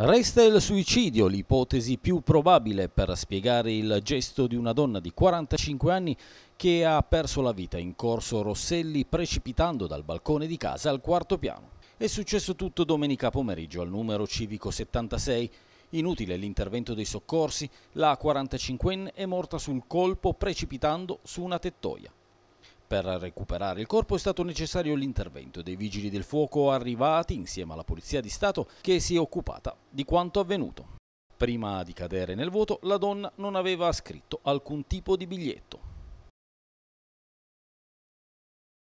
Resta il suicidio l'ipotesi più probabile per spiegare il gesto di una donna di 45 anni che ha perso la vita in corso Rosselli precipitando dal balcone di casa al quarto piano. È successo tutto domenica pomeriggio al numero civico 76. Inutile l'intervento dei soccorsi, la 45enne è morta sul colpo precipitando su una tettoia. Per recuperare il corpo è stato necessario l'intervento dei vigili del fuoco arrivati insieme alla Polizia di Stato che si è occupata di quanto avvenuto. Prima di cadere nel vuoto la donna non aveva scritto alcun tipo di biglietto.